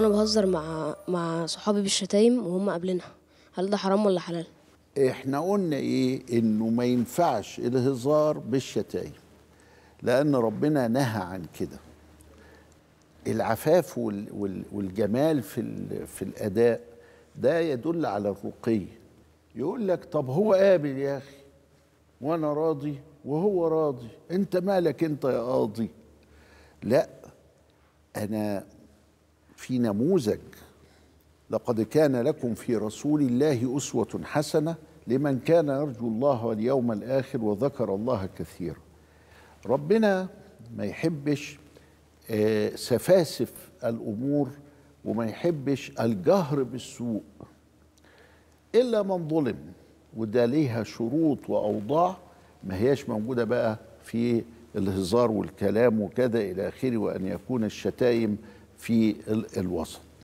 وانا بهزر مع مع صحابي بالشتايم وهم قابلينها هل ده حرام ولا حلال احنا قلنا ايه انه ما ينفعش الهزار بالشتايم لان ربنا نهى عن كده العفاف والجمال في في الاداء ده يدل على الرقي يقول لك طب هو قابل يا اخي وانا راضي وهو راضي انت مالك انت يا قاضي لا انا في نموذج لقد كان لكم في رسول الله أسوة حسنة لمن كان يرجو الله واليوم الآخر وذكر الله كثيرا ربنا ما يحبش آه، سفاسف الأمور وما يحبش الجهر بالسوء إلا من ظلم وده ليها شروط وأوضاع ما هياش موجودة بقى في الهزار والكلام وكذا إلى آخره وأن يكون الشتايم في الوسط